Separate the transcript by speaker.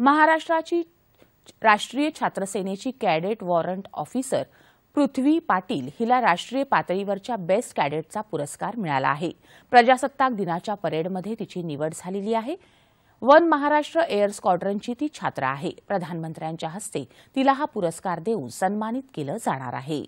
Speaker 1: महाराष्ट्राची राष्ट्रीय छात्रसेनेची cadet warrant officer Prithvi Patil हिला राष्ट्रीय पातळीवरच्या बेस्ट कॅडेटचा पुरस्कार मिळाला आहे प्रजासत्ताक दिनाच्या परेडमध्ये तिची निवड झालेली आहे वन महाराष्ट्र एअर स्क्वॉड्रनची ती छात्र आहे प्रधानमंत्र्यांच्या हस्ते तिला हा पुरस्कार देऊन सन्मानित केलं जाणार आहे